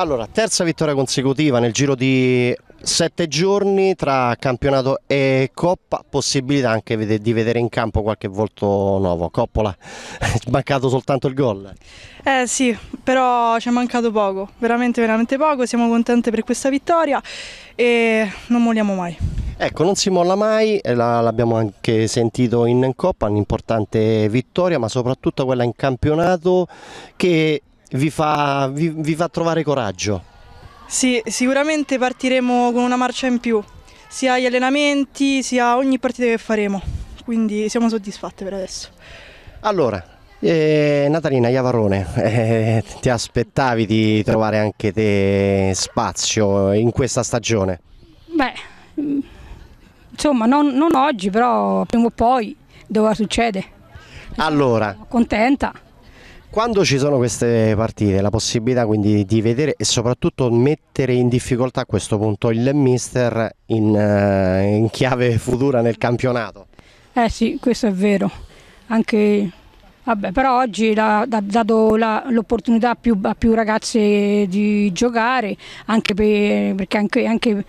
Allora, terza vittoria consecutiva nel giro di sette giorni tra campionato e coppa, possibilità anche di vedere in campo qualche volto nuovo. Coppola, è mancato soltanto il gol. Eh sì, però ci è mancato poco, veramente veramente poco, siamo contenti per questa vittoria e non molliamo mai. Ecco, non si molla mai, eh, l'abbiamo anche sentito in Coppa, un'importante vittoria, ma soprattutto quella in campionato che vi fa, vi, vi fa trovare coraggio? Sì, sicuramente partiremo con una marcia in più, sia gli allenamenti, sia ogni partita che faremo, quindi siamo soddisfatte per adesso. Allora, eh, Natalina Iavarone, eh, ti aspettavi di trovare anche te spazio in questa stagione? Beh, insomma, non, non oggi, però prima o poi dove succede. Allora, sono contenta. Quando ci sono queste partite, la possibilità quindi di vedere e soprattutto mettere in difficoltà a questo punto il mister in, eh, in chiave futura nel campionato? Eh sì, questo è vero. Anche, vabbè, però oggi ha dato l'opportunità a, a più, ragazze di giocare, anche per, perché anche, anche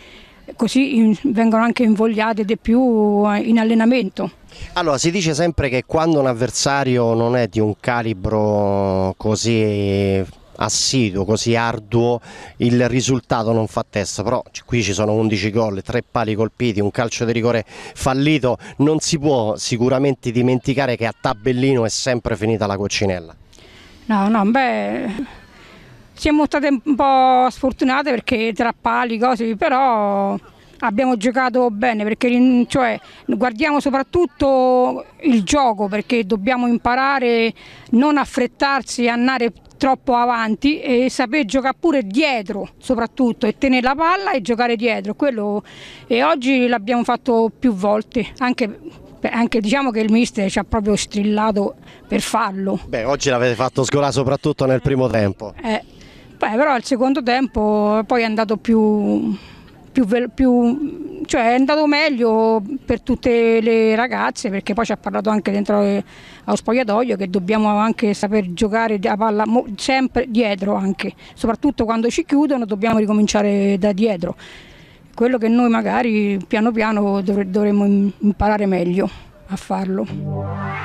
così vengono anche invogliate di più eh, in allenamento. Allora, si dice sempre che quando un avversario non è di un calibro così assiduo, così arduo, il risultato non fa testa, però qui ci sono 11 gol, 3 pali colpiti, un calcio di rigore fallito, non si può sicuramente dimenticare che a tabellino è sempre finita la coccinella. No, no, beh, siamo state un po' sfortunate perché tra pali, cose, però abbiamo giocato bene perché cioè, guardiamo soprattutto il gioco perché dobbiamo imparare non affrettarsi a andare troppo avanti e saper giocare pure dietro soprattutto e tenere la palla e giocare dietro Quello, e oggi l'abbiamo fatto più volte anche, anche diciamo che il mister ci ha proprio strillato per farlo. Beh, oggi l'avete fatto sgolare soprattutto nel primo tempo. Eh, Beh, però al secondo tempo poi è andato più, più, più, cioè è andato meglio per tutte le ragazze perché poi ci ha parlato anche dentro eh, allo spogliatoio che dobbiamo anche saper giocare a palla sempre dietro anche, soprattutto quando ci chiudono dobbiamo ricominciare da dietro, quello che noi magari piano piano dovremmo imparare meglio a farlo.